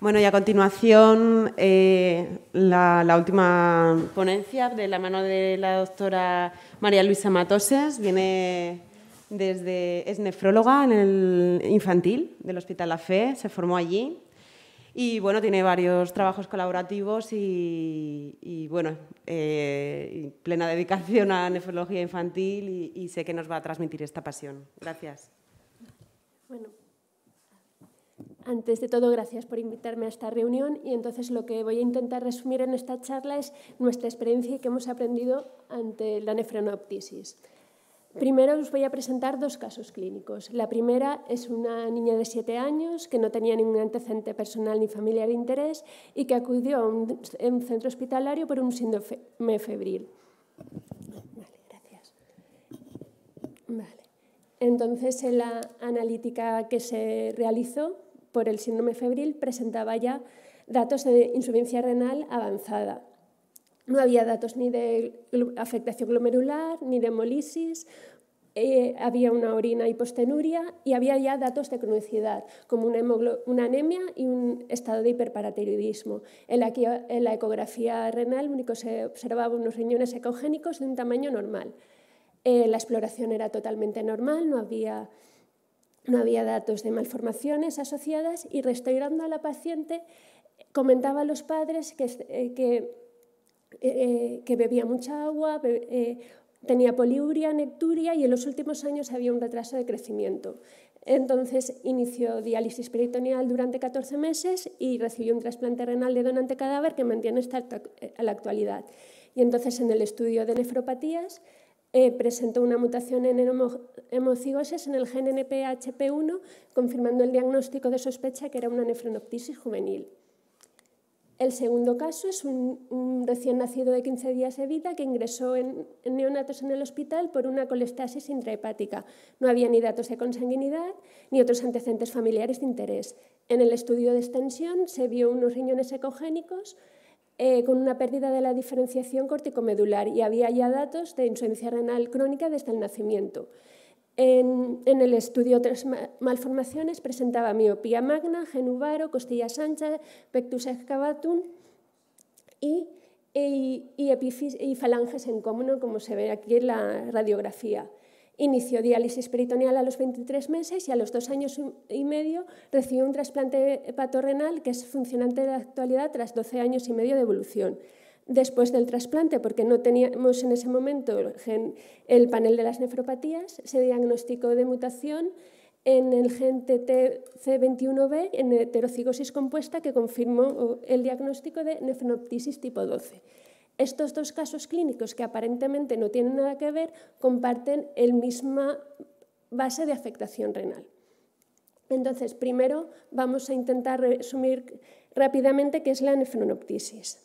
Bueno, y a continuación, eh, la, última ponencia de la mano de la doctora María Luisa Matoses. Viene desde, es nefróloga en el infantil del Hospital La Fe, se formó allí. Y bueno, tiene varios trabajos colaborativos y, bueno, eh, y plena dedicación a nefrología infantil y, sé que nos va a transmitir esta pasión. Gracias. Bueno, antes de todo, gracias por invitarme a esta reunión y entonces lo que voy a intentar resumir en esta charla es nuestra experiencia y que hemos aprendido ante la nefronoptisis. Primero os voy a presentar dos casos clínicos. La primera es una niña de siete años que no tenía ningún antecedente personal ni familiar de interés y que acudió a un, un centro hospitalario por un síndrome febril. Vale, gracias. Vale. Entonces, en la analítica que se realizó, por el síndrome febril presentaba ya datos de insuficiencia renal avanzada. No había datos ni de afectación glomerular, ni de hemolisis, eh, había una orina hipostenuria y había ya datos de cronicidad, como una, anemia y un estado de hiperparatiroidismo. En la, ecografía renal único se observaban unos riñones ecogénicos de un tamaño normal. Eh, la exploración era totalmente normal, no había no había datos de malformaciones asociadas y restaurando a la paciente comentaba a los padres que, eh, eh, bebía mucha agua, eh, tenía poliuria, necturia y en los últimos años había un retraso de crecimiento. Entonces inició diálisis peritoneal durante 14 meses y recibió un trasplante renal de donante cadáver que mantiene hasta la actualidad. Y entonces en el estudio de nefropatías eh, presentó una mutación en hemocigosis en el gen NPHP1, confirmando el diagnóstico de sospecha que era una nefronoptisis juvenil. El segundo caso es un, recién nacido de 15 días de vida que ingresó en, en, neonatos en el hospital por una colestasis intrahepática. No había ni datos de consanguinidad ni otros antecedentes familiares de interés. En el estudio de extensión se vio unos riñones ecogénicos eh, con una pérdida de la diferenciación corticomedular y había ya datos de insuficiencia renal crónica desde el nacimiento. En, el estudio otras malformaciones presentaba miopía magna, genuvaro, costilla anchas, pectus excavatum y, y, falanges en común, como se ve aquí en la radiografía. Inició diálisis peritoneal a los 23 meses y a los dos años y medio recibió un trasplante hepatorrenal que es funcionante en la actualidad tras 12 años y medio de evolución. Después del trasplante, porque no teníamos en ese momento el panel de las nefropatías, se diagnosticó de mutación en el gen TTC21B en heterocigosis compuesta que confirmó el diagnóstico de nefroptisis tipo 12. Estos dos casos clínicos que aparentemente no tienen nada que ver comparten el misma base de afectación renal. Entonces, primero vamos a intentar resumir rápidamente qué es la nefronoptisis.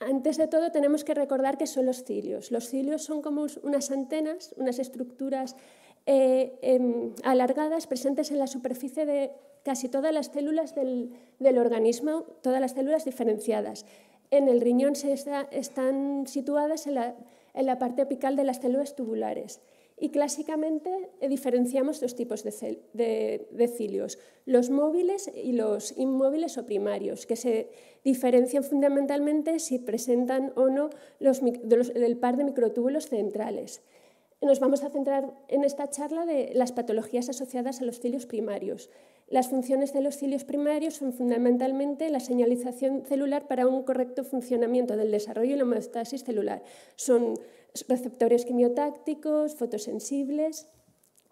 Antes de todo, tenemos que recordar que son los cilios. Los cilios son como unas antenas, unas estructuras eh, em, alargadas presentes en la superficie de casi todas las células del organismo, todas las células diferenciadas en el riñón se están situadas en la, parte apical de las células tubulares. Y clásicamente eh, diferenciamos dos tipos de, cilios, los móviles y los inmóviles o primarios, que se diferencian fundamentalmente si presentan o no el par de microtúbulos centrales. Nos vamos a centrar en esta charla de las patologías asociadas a los cilios primarios. Las funciones de los cilios primarios son fundamentalmente la señalización celular para un correcto funcionamiento del desarrollo y la homeostasis celular. Son receptores quimiotácticos, fotosensibles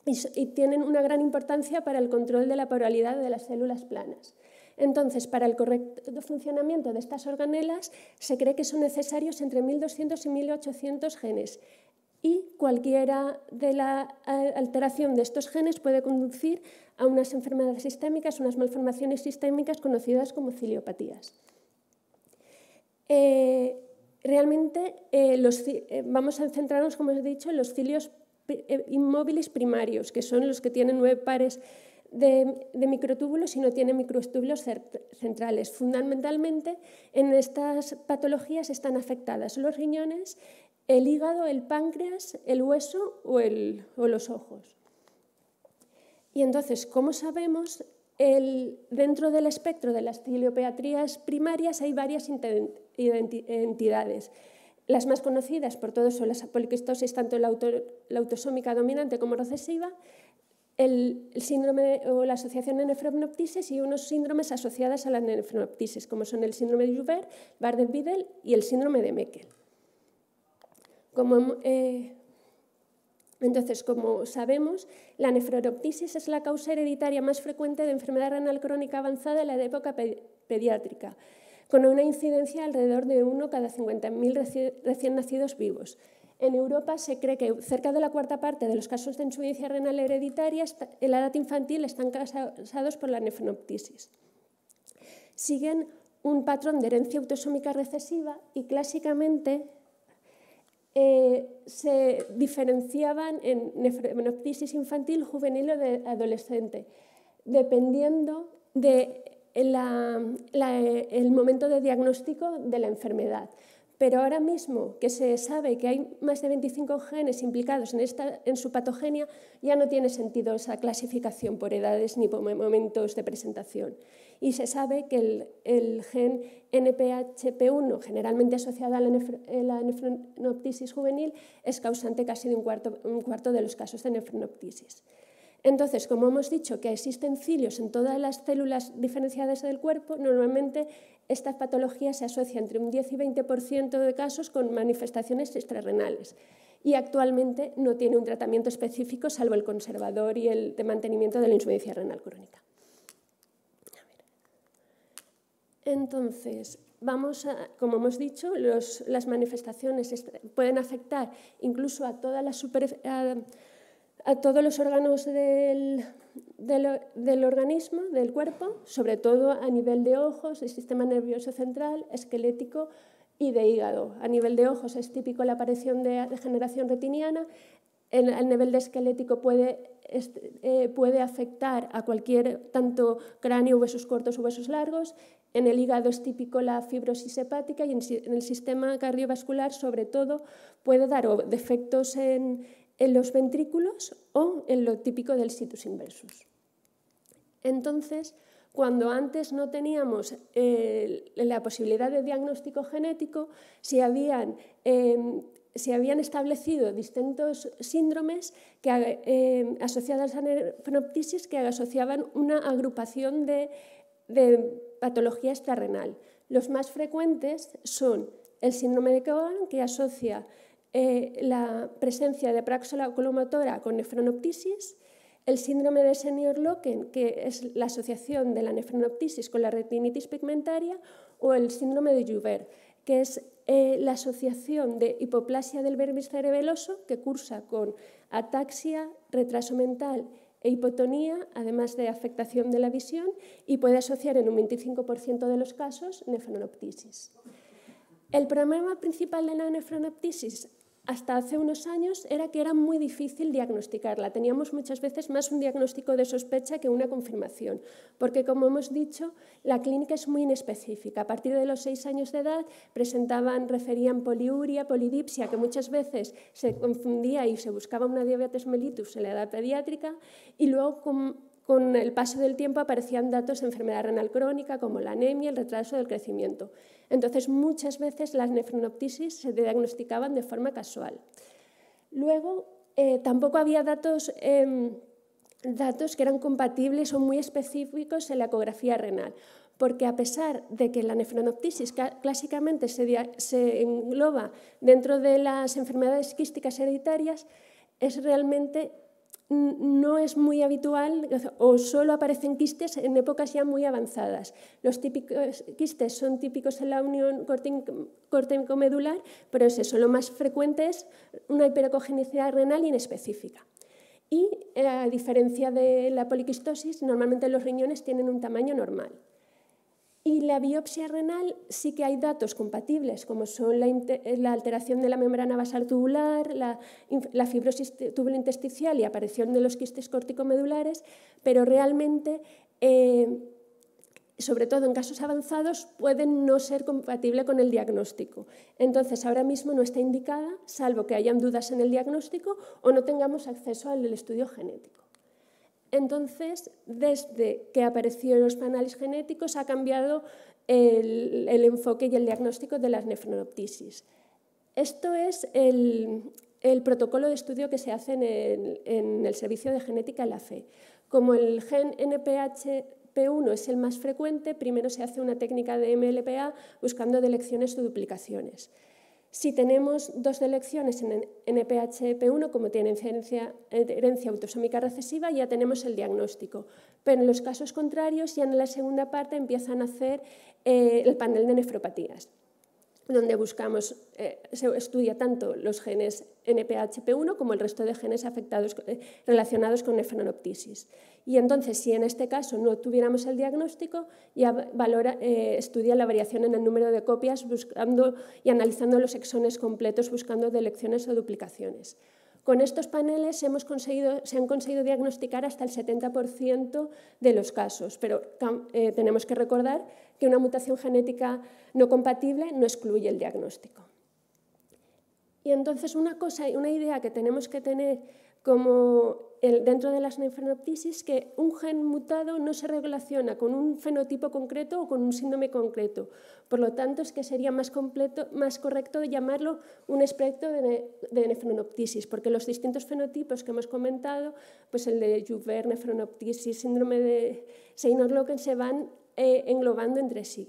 y, tienen una gran importancia para el control de la poralidad de las células planas. Entonces, para el correcto funcionamiento de estas organelas se cree que son necesarios entre 1.200 y 1.800 genes y cualquiera de la alteración de estos genes puede conducir a unas enfermedades sistémicas, unas malformaciones sistémicas conocidas como ciliopatías. Eh, realmente eh, eh, vamos a centrarnos, como os he dicho, en los cilios inmóviles primarios, que son los que tienen nueve pares de, microtúbulos y no tienen microtúbulos centrales. Fundamentalmente, en estas patologías están afectadas los riñones, el hígado, el páncreas, el hueso o, los ojos. Y entonces, como sabemos, dentro del espectro de las ciliopatías primarias hay varias entidades. Las más conocidas por todos son las poliquistosis, tanto la, autosómica dominante como recesiva, el, síndrome o la asociación de nefropnoptisis y unos síndromes asociados a la nefropnoptisis, como son el síndrome de Joubert, Bardet-Biedl y el síndrome de Meckel. Como, eh, entonces, como sabemos, la nefroptisis es la causa hereditaria más frecuente de enfermedad renal crónica avanzada en la época pediátrica, con una incidencia alrededor de uno cada 50.000 recién nacidos vivos. En Europa se cree que cerca de la cuarta parte de los casos de insuficiencia renal hereditaria en la edad infantil están causados por la nefroptisis. Siguen un patrón de herencia autosómica recesiva y clásicamente eh, se diferenciaban en nefroptisis infantil, juvenil o de adolescente, dependiendo del momento de diagnóstico de la enfermedad. Pero ahora mismo que se sabe que hay más de 25 genes implicados en su patogenia, ya no tiene sentido esa clasificación por edades ni por momentos de presentación y se sabe que el, gen NPHP1, generalmente asociado a la, nefro, eh, juvenil, es causante casi de un cuarto, un cuarto de los casos de nefronoptisis. Entonces, como hemos dicho que existen cilios en todas las células diferenciadas del cuerpo, normalmente esta patología se asocia entre un 10 y 20% de casos con manifestaciones extrarrenales y actualmente no tiene un tratamiento específico salvo el conservador y el de mantenimiento de la insuficiencia renal crónica. Entonces, vamos a, como hemos dicho, las manifestaciones pueden afectar incluso a, todos los órganos del, organismo, del cuerpo, sobre todo a nivel de ojos, del sistema nervioso central, esquelético y de hígado. A nivel de ojos es típico la aparición de degeneración retiniana, en nivel de esquelético puede eh, puede afectar a cualquier, tanto cráneo, huesos cortos o huesos largos, en el hígado es típico la fibrosis hepática y en el sistema cardiovascular, sobre todo, puede dar defectos en, los ventrículos o en lo típico del situs inversus. Entonces, cuando antes no teníamos eh, la posibilidad de diagnóstico genético, se em, habían, establecido distintos síndromes que, em, asociados a nefroptisis que asociaban una agrupación de patología extrarrenal. Los más frecuentes son el síndrome de Cohen, que asocia eh, la presencia de praxola colomotora con nefronoptisis, el síndrome de Senior-Loken, que es la asociación de la nefronoptisis con la retinitis pigmentaria, o el síndrome de Joubert, que es eh, la asociación de hipoplasia del vermis cerebeloso, que cursa con ataxia, retraso mental e hipotonía, además de afectación de la visión, y puede asociar en un 25% de los casos nefronoptisis. El problema principal de la nefronoptisis hasta hace unos años era que era muy difícil diagnosticarla. Teníamos muchas veces más un diagnóstico de sospecha que una confirmación, porque como hemos dicho, la clínica es muy inespecífica. A partir de los seis años de edad presentaban, referían poliuria, polidipsia, que muchas veces se confundía y se buscaba una diabetes mellitus en la edad pediátrica, y luego con con el paso del tiempo aparecían datos de enfermedad renal crónica como la anemia, el retraso del crecimiento. Entonces, muchas veces las nefronoptisis se diagnosticaban de forma casual. Luego, eh, tampoco había datos, em, datos que eran compatibles o muy específicos en la ecografía renal porque a pesar de que la nefronoptisis clásicamente se, se, engloba dentro de las enfermedades quísticas hereditarias, es realmente no es muy habitual o solo aparecen quistes en épocas ya muy avanzadas. Los típicos quistes son típicos en la unión cortico medular pero es eso, lo más frecuente es una hiperecogenicidad renal inespecífica. Y eh, a diferencia de la poliquistosis, normalmente los riñones tienen un tamaño normal. Y la biopsia renal sí que hay datos compatibles, como son la, alteración de la membrana basal tubular, la, la fibrosis tubulointestinal y aparición de los quistes corticomedulares, pero realmente, eh, sobre todo en casos avanzados, pueden no ser compatibles con el diagnóstico. Entonces, ahora mismo no está indicada, salvo que hayan dudas en el diagnóstico o no tengamos acceso al estudio genético. Entonces, desde que aparecieron los paneles genéticos, ha cambiado el, enfoque y el diagnóstico de las nefronoptisis. Esto es el, protocolo de estudio que se hace en el, Servicio de Genética en la FE. Como el gen NPHP1 es el más frecuente, primero se hace una técnica de MLPA buscando delecciones o duplicaciones. Si tenemos dos delecciones en NPHP1, e como tiene herencia, autosómica recesiva, ya tenemos el diagnóstico. Pero en los casos contrarios, ya en la segunda parte empiezan a hacer eh, el panel de nefropatías donde buscamos, eh, se estudia tanto los genes NPHP1 como el resto de genes afectados, eh, relacionados con nefronoptisis. Y entonces, si en este caso no tuviéramos el diagnóstico, ya eh, estudia la variación en el número de copias buscando y analizando los exones completos buscando delecciones o duplicaciones. Con estos paneles se han conseguido diagnosticar hasta el 70% de los casos, pero tenemos que recordar que una mutación genética no compatible no excluye el diagnóstico. Y entonces una cosa, y una idea que tenemos que tener como dentro de las nefronoptisis que un gen mutado no se relaciona con un fenotipo concreto o con un síndrome concreto. Por lo tanto, es que sería más, completo, más correcto llamarlo un espectro de, de, porque los distintos fenotipos que hemos comentado, pues el de Joubert, nefronoptisis, síndrome de Seynor-Loken, se van eh, englobando entre sí.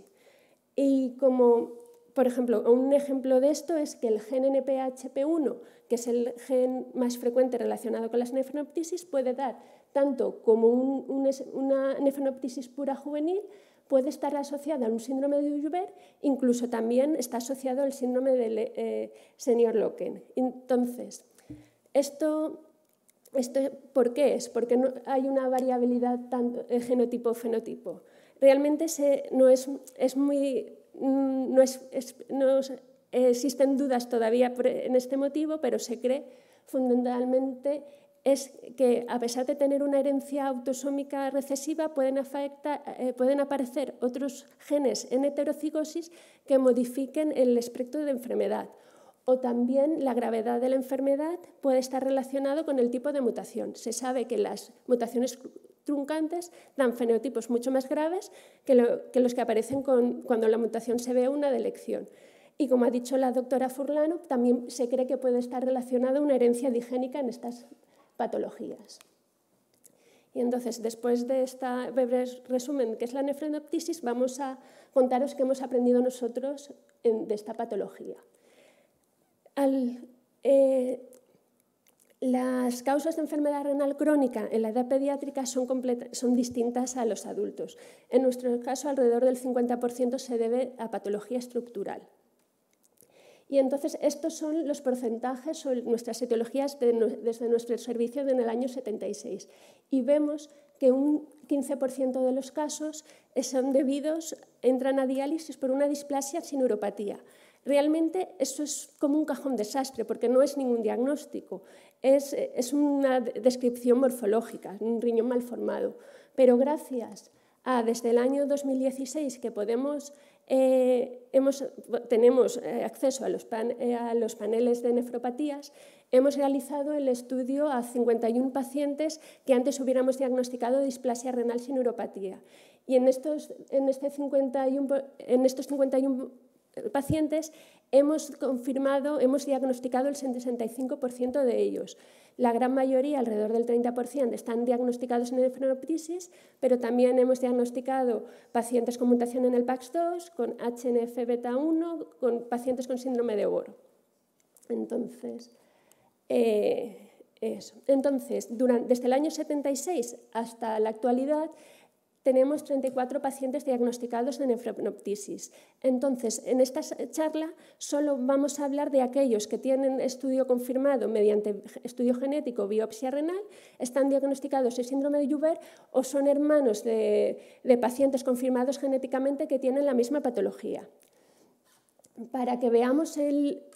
Y como, por ejemplo, un ejemplo de esto es que el gen NPHP1, que es el gen más frecuente relacionado con las nefronoptisis, puede dar tanto como una nefronoptisis pura juvenil, puede estar asociada a un síndrome de Joubert, incluso también está asociado al síndrome del eh, señor senior Loken. Entonces, esto, ¿por qué es? Porque no hay una variabilidad tanto genotipo-fenotipo realmente no existen dudas todavía en este motivo, pero se cree fundamentalmente es que a pesar de tener una herencia autosómica recesiva, pueden, eh, pueden aparecer otros genes en heterocigosis que modifiquen el espectro de enfermedad. O también la gravedad de la enfermedad puede estar relacionado con el tipo de mutación. Se sabe que las mutaciones truncantes dan fenotipos mucho más graves que, los que aparecen cuando la mutación se ve una de elección. Y como ha dicho la doctora Furlano, también se cree que puede estar relacionada una herencia digénica en estas patologías. Y entonces, después de este breve resumen, que es la nefrenoptisis, vamos a contaros qué hemos aprendido nosotros de esta patología. Al, eh, las causas de enfermedad renal crónica en la edad pediátrica son, distintas a los adultos. En nuestro caso, alrededor del 50% se debe a patología estructural. Y entonces estos son los porcentajes o nuestras etiologías desde nuestro servicio en el año 76. Y vemos que un 15% de los casos son debidos, entran a diálisis por una displasia sin neuropatía. Realmente eso es como un cajón desastre porque no es ningún diagnóstico es, una descripción morfológica, un riñón mal formado, Pero gracias a desde el año 2016 que podemos, eh, hemos, tenemos eh, acceso a los, eh, a los paneles de nefropatías, hemos realizado el estudio a 51 pacientes que antes hubiéramos diagnosticado displasia renal sin neuropatía Y en estos, en este 51, en estos 51 pacientes, hemos confirmado, hemos diagnosticado el 65% de ellos. La gran mayoría, alrededor del 30%, están diagnosticados en nefroptisis, pero también hemos diagnosticado pacientes con mutación en el PAX2, con HNF-beta1, con pacientes con síndrome de Oro. Entonces, eh, Entonces durante, desde el año 76 hasta la actualidad, tenemos 34 pacientes diagnosticados de nefropnoptisis. Entonces, en esta charla solo vamos a hablar de aquellos que tienen estudio confirmado mediante estudio genético, biopsia renal, están diagnosticados de síndrome de Joubert o son hermanos de, pacientes confirmados genéticamente que tienen la misma patología para que veamos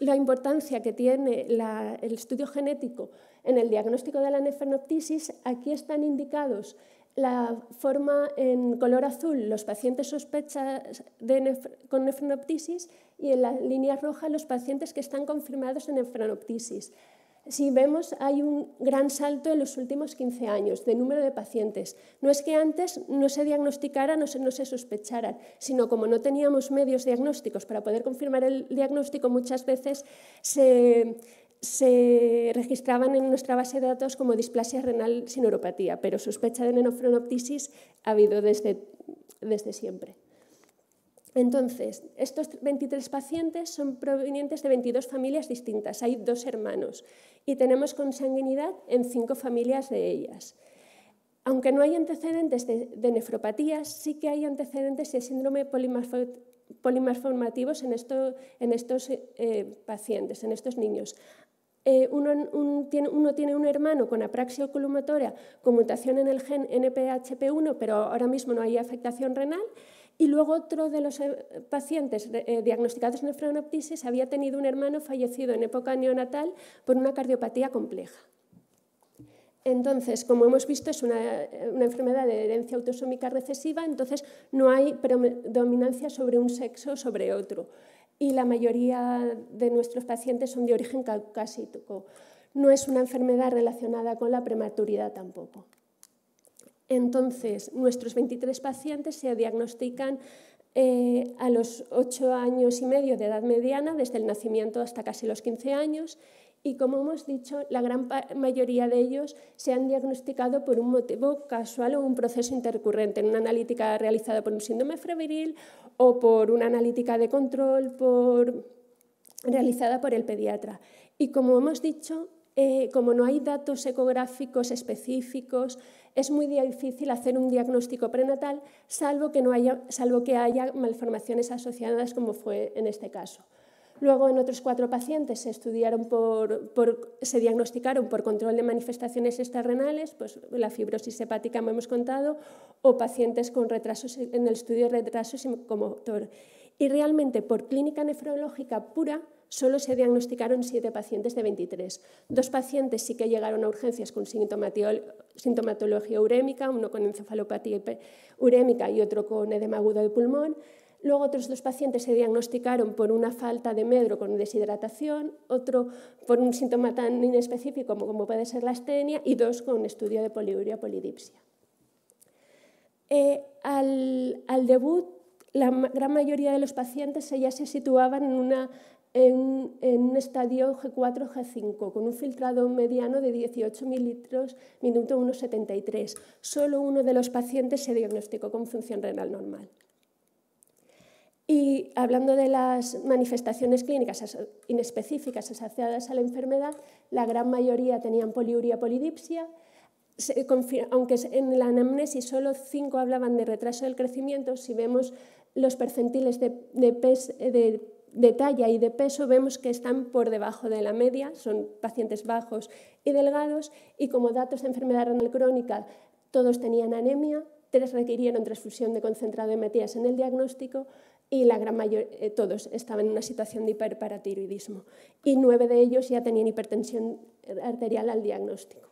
la importancia que tiene el estudio genético en el diagnóstico de la nefropnoptisis, aquí están indicados la forma en color azul los pacientes sospechas con nefronoptisis y en la línea roja los pacientes que están confirmados en nefronoptisis. Si vemos, hay un gran salto en los últimos 15 años de número de pacientes. No es que antes no se diagnosticara, o no se sospecharan, sino como no teníamos medios diagnósticos para poder confirmar el diagnóstico, muchas veces se se registraban en nuestra base de datos como displasia renal sin neuropatía, pero sospecha de nenofronoptisis ha habido desde, siempre. Entonces, estos 23 pacientes son provenientes de 22 familias distintas, hay dos hermanos, y tenemos consanguinidad en cinco familias de ellas. Aunque no hay antecedentes de, nefropatías, sí que hay antecedentes de síndrome polimorfo, polimarformativos en, estos eh, pacientes, en estos niños. Eh, uno, tiene, un hermano con apraxia oculomotora con mutación en el gen NPHP1, pero ahora mismo no hay afectación renal, y luego otro de los eh, pacientes eh, diagnosticados en nefronoptisis había tenido un hermano fallecido en época neonatal por una cardiopatía compleja. Entonces, como hemos visto, es una, una, enfermedad de herencia autosómica recesiva, entonces no hay predominancia sobre un sexo o sobre otro y la mayoría de nuestros pacientes son de origen caucásico. No es una enfermedad relacionada con la prematuridad tampoco. Entonces, nuestros 23 pacientes se diagnostican eh, a los 8 años y medio de edad mediana, desde el nacimiento hasta casi los 15 años, y, como hemos dicho, la gran mayoría de ellos se han diagnosticado por un motivo casual o un proceso intercurrente, en una analítica realizada por un síndrome febril o por una analítica de control realizada por el pediatra. Y como hemos dicho, eh, como no hay datos ecográficos específicos, es muy difícil hacer un diagnóstico prenatal, salvo que haya malformaciones asociadas, como fue en este caso. Luego, en otros cuatro pacientes se, diagnosticaron por control de manifestaciones extrarrenales, pues la fibrosis hepática me hemos contado, o pacientes con retrasos en el estudio de como psicomotor. Y realmente, por clínica nefrológica pura, solo se diagnosticaron siete pacientes de 23. Dos pacientes sí que llegaron a urgencias con sintomatología urémica, uno con encefalopatía urémica y otro con edema agudo de pulmón. Luego otros dos pacientes se diagnosticaron por una falta de medro con deshidratación, otro por un síntoma tan inespecífico como, puede ser la astenia y dos con estudio de poliuria polidipsia. Eh, al, debut, la gran mayoría de los pacientes ya se situaban en, en un estadio G4-G5 con un filtrado mediano de 18 mililitros minuto 1,73. Solo uno de los pacientes se diagnosticó con función renal normal. Y hablando de las manifestaciones clínicas inespecíficas asociadas a la enfermedad, la gran mayoría tenían poliuria, polidipsia, aunque en la anamnesis solo cinco hablaban de retraso del crecimiento, si vemos los percentiles de, talla y de peso, vemos que están por debajo de la media, son pacientes bajos y delgados, y como datos de enfermedad renal crónica, todos tenían anemia, tres requirieron transfusión de concentrado de metías en el diagnóstico, y la gran mayoría, eh, todos estaban en una situación de hiperparatiroidismo y nueve de ellos ya tenían hipertensión arterial al diagnóstico.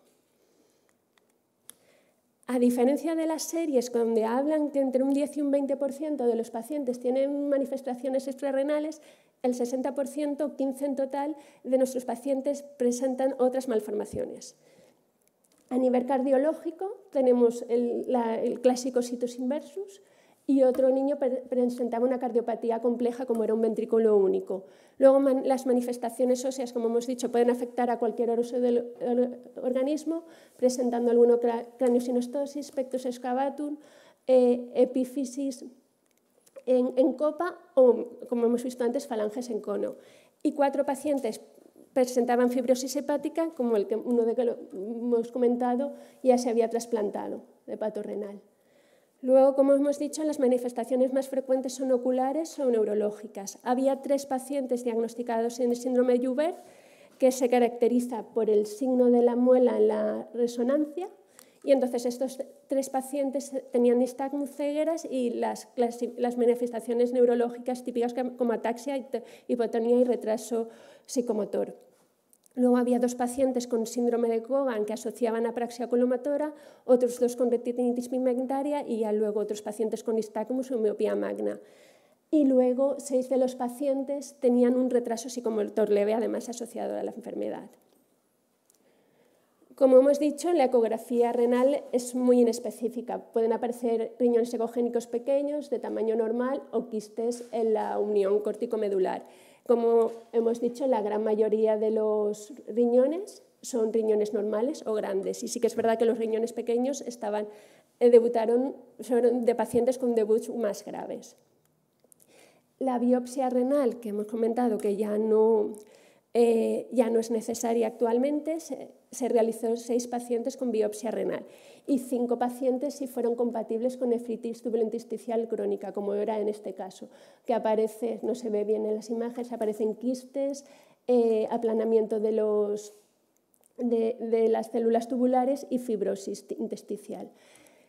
A diferencia de las series donde hablan que entre un 10 y un 20% de los pacientes tienen manifestaciones extrarrenales, el 60%, 15 en total, de nuestros pacientes presentan otras malformaciones. A nivel cardiológico tenemos el clásico situs inversus, y otro niño presentaba una cardiopatía compleja como era un ventrículo único. Luego las manifestaciones óseas, como hemos dicho, pueden afectar a cualquier oroso del organismo, presentando alguna craniosinostosis, pectus excavatum, eh, epífisis en, en copa o, como hemos visto antes, falanges en cono. Y cuatro pacientes presentaban fibrosis hepática, como el que uno de que lo hemos comentado ya se había trasplantado de pato renal. Luego, como hemos dicho, las manifestaciones más frecuentes son oculares o neurológicas. Había tres pacientes diagnosticados en el síndrome de Joubert, que se caracteriza por el signo de la muela en la resonancia, y entonces estos tres pacientes tenían nistagmus cegueras y las, las, manifestaciones neurológicas típicas como ataxia, hipotonía y retraso psicomotor. Luego había dos pacientes con síndrome de Kogan que asociaban apraxia colomatora, otros dos con retinitis pigmentaria y luego otros pacientes con nistagmus o miopía magna. Y luego seis de los pacientes tenían un retraso psicomotor leve, además asociado a la enfermedad. Como hemos dicho, la ecografía renal es muy inespecífica. Pueden aparecer riñones ecogénicos pequeños de tamaño normal o quistes en la unión corticomedular. medular como hemos dicho, la gran mayoría de los riñones son riñones normales o grandes. Y sí que es verdad que los riñones pequeños estaban, eh, debutaron de pacientes con debuts más graves. La biopsia renal, que hemos comentado que ya no, eh, es necesaria actualmente, se, realizó en seis pacientes con biopsia renal y cinco pacientes si fueron compatibles con nefritis intesticial crónica, como era en este caso, que aparece, no se ve bien en las imágenes, aparecen quistes, eh, aplanamiento de, los, las células tubulares y fibrosis intesticial.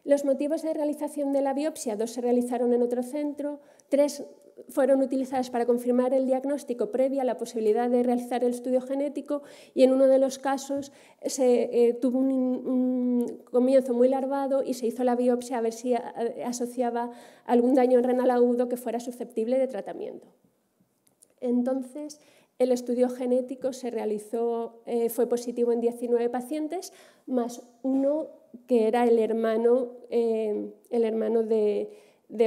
Los motivos de realización de la biopsia, dos se realizaron en otro centro, tres fueron utilizadas para confirmar el diagnóstico previo a la posibilidad de realizar el estudio genético y en uno de los casos se eh, tuvo un, comienzo muy larvado y se hizo la biopsia a ver si eh, asociaba algún daño renal agudo que fuera susceptible de tratamiento. Entonces, el estudio genético se realizó, eh, fue positivo en 19 pacientes, más uno que era el hermano, el hermano de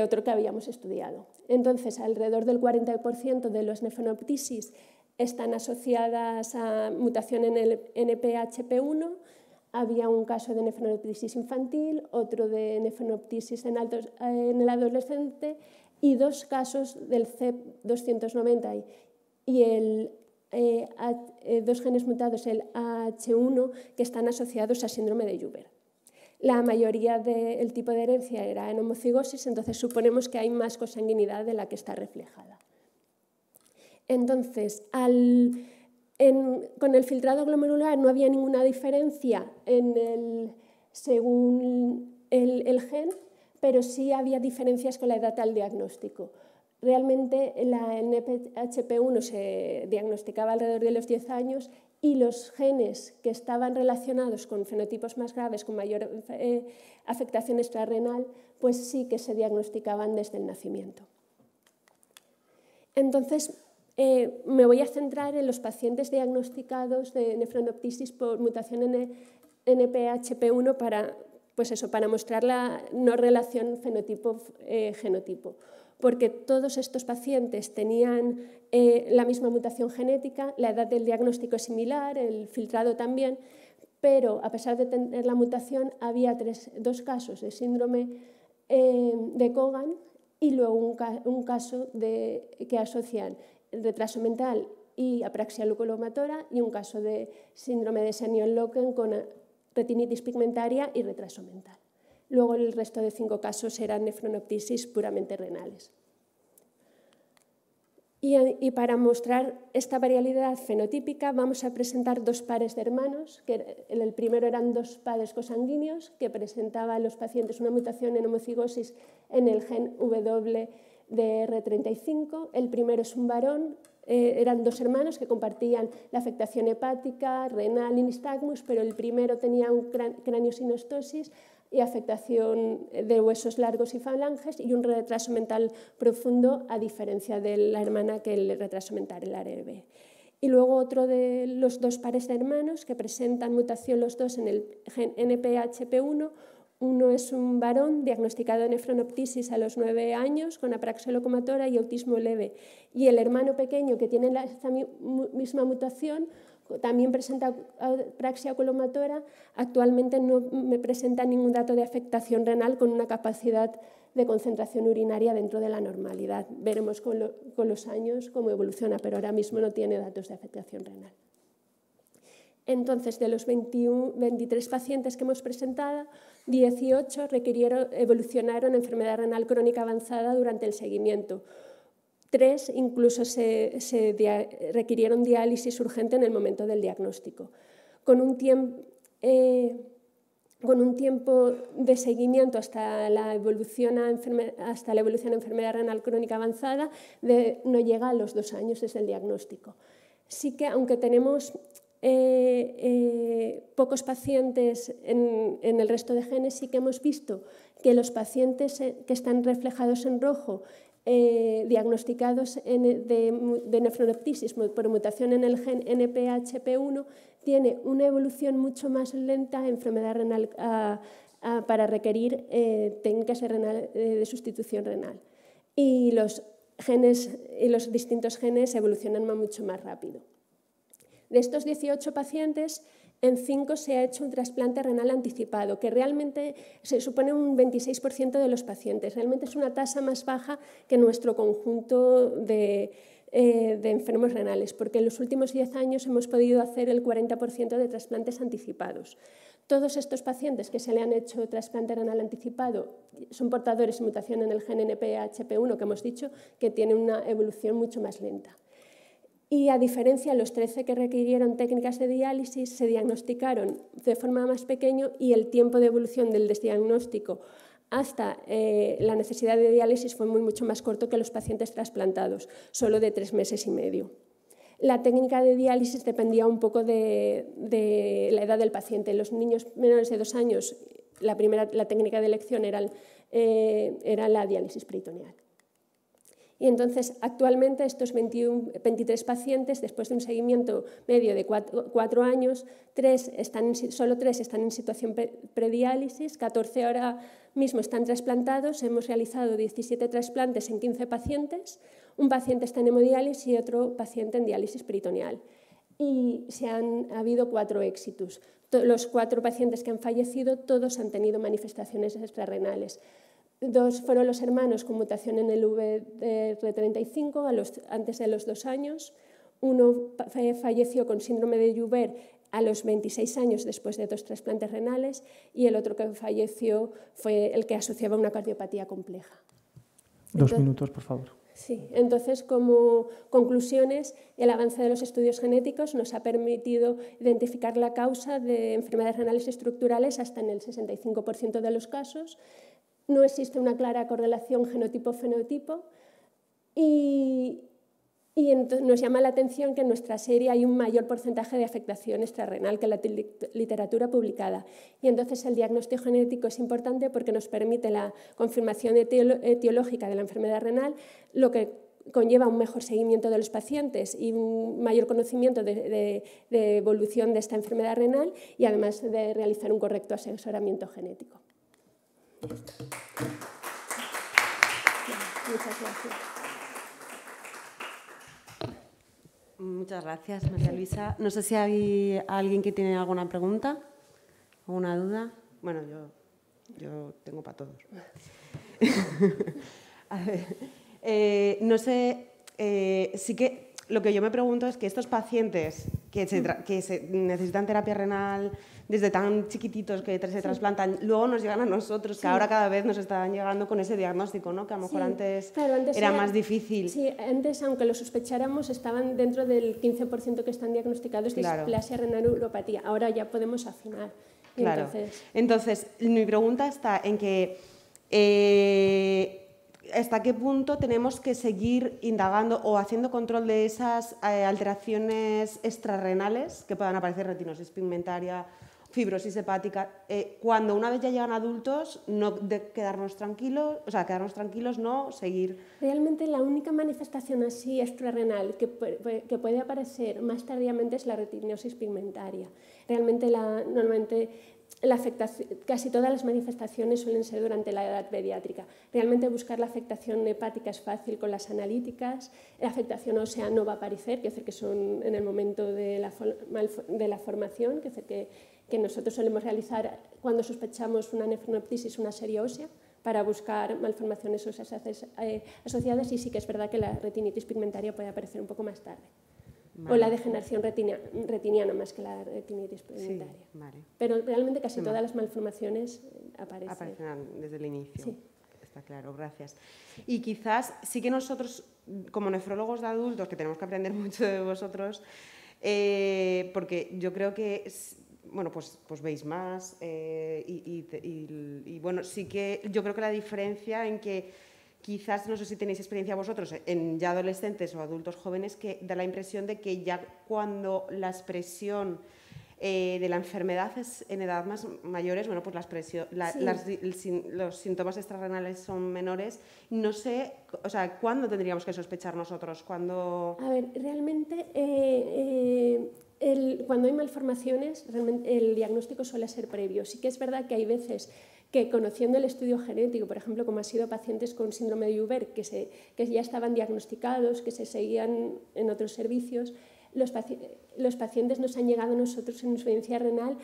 otro que habíamos estudiado. Entonces, alrededor del 40% de los nefronoptisis están asociadas a mutación en el NPHP1. Había un caso de nefonoptisis infantil, otro de nefronoptisis en, el adolescente y dos casos del CEP290 y el, eh, eh, dos genes mutados, el AH1, que están asociados a síndrome de Joubert la mayoría del tipo de herencia era en homocigosis, entonces suponemos que hay más consanguinidad de la que está reflejada. Entonces, con el filtrado glomerular no había ninguna diferencia en según el, gen, pero sí había diferencias con la edad al diagnóstico. Realmente la NPHP1 se diagnosticaba alrededor de los 10 años y los genes que estaban relacionados con fenotipos más graves, con mayor eh, afectación extrarrenal, pues sí que se diagnosticaban desde el nacimiento. Entonces, eh, me voy a centrar en los pacientes diagnosticados de nefronoptisis por mutación en NPHP1 para, pues eso, para mostrar la no relación fenotipo-genotipo. Eh, porque todos estos pacientes tenían eh, la misma mutación genética, la edad del diagnóstico es similar, el filtrado también, pero a pesar de tener la mutación había dos casos de síndrome eh, de Kogan y luego un, caso que asocian retraso mental y apraxia leucolomatoria y un caso de síndrome de Senior-Loken con eh, retinitis pigmentaria y retraso mental. Luego, el resto de cinco casos eran nefronoptisis puramente renales. Y, para mostrar esta variabilidad fenotípica vamos a presentar dos pares de hermanos, que el primero eran dos padres cosanguíneos que presentaban a los pacientes una mutación en homocigosis en el gen wdr 35 El primero es un varón, eh, eran dos hermanos que compartían la afectación hepática, renal y nistagmus, pero el primero tenía un cráneo sinostosis y afectación de huesos largos y falanges y un retraso mental profundo a diferencia de la hermana que el retraso mental el ARB. Y luego otro de los dos pares de hermanos que presentan mutación los dos en el NPHP1. Uno es un varón diagnosticado de nefronoptisis a los nueve años con apraxia locomotora y autismo leve. Y el hermano pequeño que tiene la misma mutación también presenta praxia colomatora, actualmente no me presenta ningún dato de afectación renal con una capacidad de concentración urinaria dentro de la normalidad. Veremos con, los años cómo evoluciona, pero ahora mismo no tiene datos de afectación renal. Entonces, de los 23 pacientes que hemos presentado, 18 requirieron, evolucionaron enfermedad renal crónica avanzada durante el seguimiento, Tres incluso se, requirieron diálisis urgente en el momento del diagnóstico. Con un, eh, con un tiempo de seguimiento hasta la, evolución a hasta la evolución enfermedad renal crónica avanzada no llega a los dos años desde el diagnóstico. Sí que, aunque tenemos eh, eh, pocos pacientes en, en, el resto de genes, sí que hemos visto que los pacientes que están reflejados en rojo eh, diagnosticados de, nefropatía por mutación en el gen NPHP1 tiene una evolución mucho más lenta enfermedad renal para requerir eh, técnicas de, renal, eh, de sustitución renal. Y los, genes, y los distintos genes evolucionan mucho más rápido. De estos 18 pacientes, en cinco se ha hecho un trasplante renal anticipado, que realmente se supone un 26% de los pacientes. Realmente es una tasa más baja que nuestro conjunto de, eh, enfermos renales, porque en los últimos 10 años hemos podido hacer el 40% de trasplantes anticipados. Todos estos pacientes que se le han hecho trasplante renal anticipado son portadores de mutación en el gen NPHP1, que hemos dicho que tiene una evolución mucho más lenta. Y a diferencia, de los 13 que requirieron técnicas de diálisis se diagnosticaron de forma más pequeña y el tiempo de evolución del desdiagnóstico hasta eh, la necesidad de diálisis fue muy mucho más corto que los pacientes trasplantados, solo de tres meses y medio. La técnica de diálisis dependía un poco de, la edad del paciente. Los niños menores de dos años, la, primera, técnica de elección era, eh, era la diálisis peritoneal. Y entonces, actualmente, estos 23 pacientes, después de un seguimiento medio de 4, años, tres están, solo 3 están en situación prediálisis, 14 ahora mismo están trasplantados, hemos realizado 17 trasplantes en 15 pacientes, un paciente está en hemodiálisis y otro paciente en diálisis peritoneal. Y se han habido cuatro éxitos. Los cuatro pacientes que han fallecido, todos han tenido manifestaciones extrarrenales. Dos fueron los hermanos con mutación en el VR35 a los, antes de los dos años. Uno falleció con síndrome de Joubert a los 26 años después de dos trasplantes renales y el otro que falleció fue el que asociaba una cardiopatía compleja. Dos minutos, por favor. Sí, entonces como conclusiones, el avance de los estudios genéticos nos ha permitido identificar la causa de enfermedades renales estructurales hasta en el 65% de los casos, no existe una clara correlación genotipo-fenotipo y, nos llama la atención que en nuestra serie hay un mayor porcentaje de afectación extrarrenal que la literatura publicada. Y entonces el diagnóstico genético es importante porque nos permite la confirmación etiológica de la enfermedad renal, lo que conlleva un mejor seguimiento de los pacientes y un mayor conocimiento de evolución de esta enfermedad renal y además de realizar un correcto asesoramiento genético. Muchas gracias. María Luisa. No sé si hay alguien que tiene alguna pregunta o una duda. Bueno, yo, yo tengo para todos. Eh, no sé, eh, sí que lo que yo me pregunto es que estos pacientes que, se que necesitan terapia renal desde tan chiquititos que se trasplantan, luego nos llegan a nosotros, que ahora cada vez nos están llegando con ese diagnóstico, ¿no? que a lo mejor antes, era, más difícil. Sí, antes, aunque lo sospecháramos, estaban dentro del 15% que están diagnosticados de displasia renal uropatía. Ahora ya podemos afinar. Claro. Entonces... mi pregunta está en que... Eh, hasta qué punto tenemos que seguir indagando o haciendo control de esas eh, alteraciones extrarrenales que puedan aparecer, retinosis pigmentaria, fibrosis hepática, eh, cuando una vez ya llegan adultos, no quedarnos tranquilos, o sea, quedarnos tranquilos, no seguir. Realmente la única manifestación así extrarrenal que, que puede aparecer más tardíamente es la retinosis pigmentaria. Realmente la, normalmente la casi todas las manifestaciones suelen ser durante la edad pediátrica. Realmente buscar la afectación hepática es fácil con las analíticas, la afectación ósea no va a aparecer, quiere que son en el momento de la, de la formación, que, que, nosotros solemos realizar cuando sospechamos una nefronoptisis una serie ósea para buscar malformaciones óseas eh, asociadas y sí que es verdad que la retinitis pigmentaria puede aparecer un poco más tarde. O la degeneración retiniana más que la retinitis pigmentaria. Pero realmente casi todas las malformaciones eh, aparecen. Aparecen desde el inicio. Está claro, gracias. Y quizás sí que nosotros, como nefrólogos de adultos, que tenemos que aprender mucho de vosotros, eh, porque yo creo que, bueno, pues, pues veis más eh, y, y bueno, sí que yo creo que la diferencia en que quizás, no sé si tenéis experiencia vosotros, en ya adolescentes o adultos jóvenes, que da la impresión de que ya cuando la expresión eh, de la enfermedad es en edad más mayores, bueno, pues las los síntomas extrarrenales son menores. No sé, o sea, ¿cuándo tendríamos que sospechar nosotros? cuando? A ver, realmente... Eh, eh, cuando hay malformaciones, realmente el diagnóstico suele ser previo. Sí que es verdad que hay veces que conociendo el estudio genético, por ejemplo, como ha sido pacientes con síndrome de Uber, que, se, ya estaban diagnosticados, que se seguían en otros servicios, los, los pacientes nos han llegado a nosotros en insuficiencia renal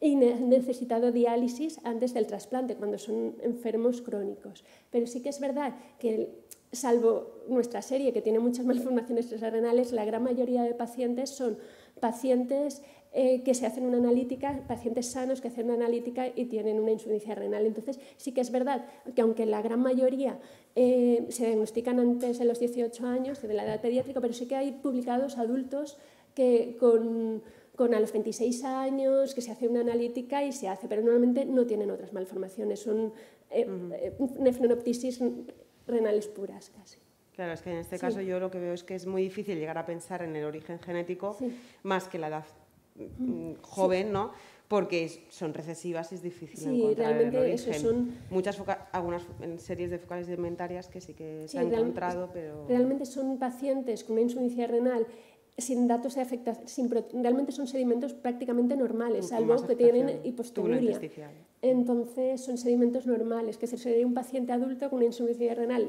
y han necesitado diálisis antes del trasplante, cuando son enfermos crónicos. Pero sí que es verdad que, salvo nuestra serie, que tiene muchas malformaciones renales, la gran mayoría de pacientes son pacientes eh, que se hacen una analítica, pacientes sanos que hacen una analítica y tienen una insuficiencia renal. Entonces, sí que es verdad que aunque la gran mayoría eh, se diagnostican antes de los 18 años, de la edad pediátrica, pero sí que hay publicados adultos que con a los 26 años, que se hace una analítica y se hace, pero normalmente no tienen otras malformaciones, son eh, eh renales puras casi. Claro, es que en este caso yo lo que veo es que es muy difícil llegar a pensar en el origen genético más que la edad Mm, joven, ¿no? Porque son recesivas y es difícil sí, encontrar realmente el Eso son... Muchas algunas series de focales alimentarias que sí que se han encontrado, pero... Realmente son pacientes con una insuficiencia renal sin datos de afectación, sin, realmente son sedimentos prácticamente normales, mm, salvo que tienen hipostenuria. Entonces son sedimentos normales, que sería un paciente adulto con una insuficiencia renal,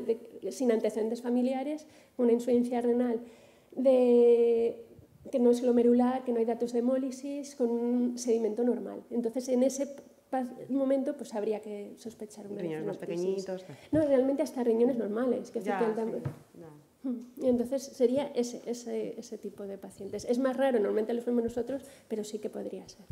sin antecedentes familiares, una insuficiencia renal de que no es glomerular, que no hay datos de hemólisis, con un sedimento normal. Entonces, en ese momento pues habría que sospechar un riñones más pequeñitos eh. no realmente hasta riñones normales hmm. entonces sería ese, ese, ese, tipo de pacientes es más raro normalmente lo fuimos nosotros pero sí que podría ser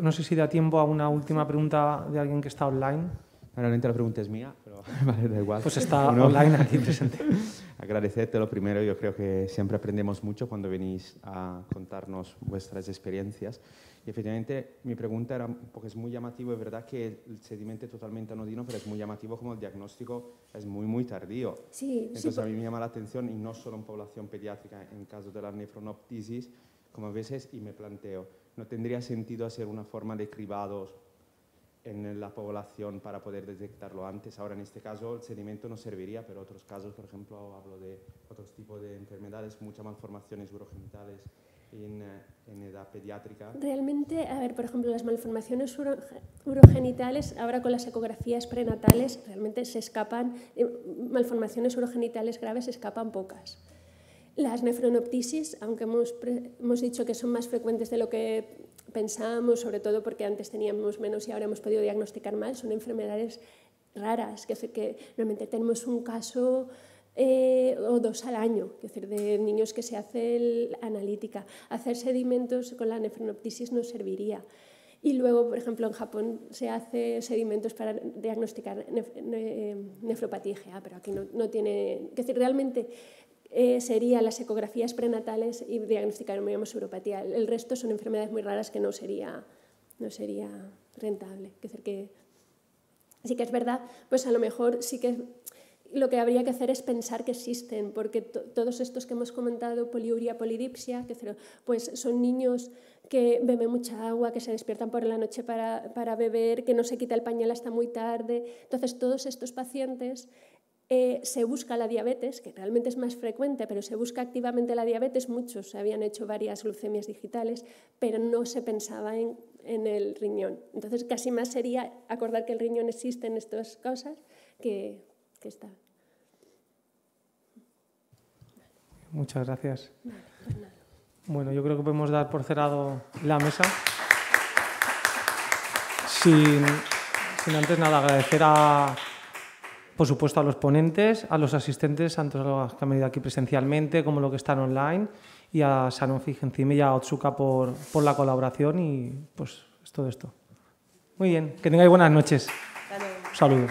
no sé si da tiempo a una última pregunta de alguien que está online realmente la pregunta es mía pero vale da igual pues está online aquí presente agradecerte lo primero. Yo creo que siempre aprendemos mucho cuando venís a contarnos vuestras experiencias. Y efectivamente, mi pregunta era, porque es muy llamativo, es verdad que el sedimento es totalmente anodino, pero es muy llamativo como el diagnóstico es muy, muy tardío. Sí, Entonces a mí me llama la atención, y no solo en población pediátrica, en caso de la nefronoptisis, como a veces, y me planteo, ¿no tendría sentido hacer una forma de cribados en la población para poder detectarlo antes. Ahora, en este caso, el sedimento no serviría, pero otros casos, por ejemplo, hablo de otros tipos de enfermedades, muchas malformaciones urogenitales en, eh, en edad pediátrica. Realmente, a ver, por ejemplo, las malformaciones urogenitales, ahora con las ecografías prenatales, realmente se escapan, eh, malformaciones urogenitales graves se escapan pocas. Las nefronoptisis, aunque hemos, hemos dicho que son más frecuentes de lo que pensábamos, sobre todo porque antes teníamos menos y ahora hemos podido diagnosticar mal son enfermedades raras, que, que realmente tenemos un caso eh, o dos al año, es decir, de niños que se hace analítica. Hacer sedimentos con la nefronoptisis no serviría. Y luego, por ejemplo, en Japón se hace sedimentos para diagnosticar nefropatía pero aquí no, no tiene... Es decir, realmente eh, sería las ecografías prenatales y diagnosticar miomasuropatía. El resto son enfermedades muy raras que no sería, no sería rentable. Es que así que es verdad, pues a lo mejor sí que lo que habría que hacer es pensar que existen, porque todos estos que hemos comentado, poliuria, polidipsia, que pues son niños que beben mucha agua, que se despiertan por la noche para, para, beber, que no se quita el pañal hasta muy tarde. Entonces, todos estos pacientes eh, se busca la diabetes, que realmente es más frecuente, pero se busca activamente la diabetes. Muchos se habían hecho varias glucemias digitales, pero no se pensaba en, el riñón. Entonces, casi más sería acordar que el riñón existe en estas cosas que, que está. Muchas gracias. Pues bueno, yo creo que podemos dar por cerrado la mesa. sin antes nada, agradecer a por supuesto a los ponentes, a los asistentes, tanto a los que han venido aquí presencialmente como los que están online, y a Sanofi encima y a Otsuka por, por la colaboración y pues es todo esto. Muy bien, que tengáis buenas noches. Saludos.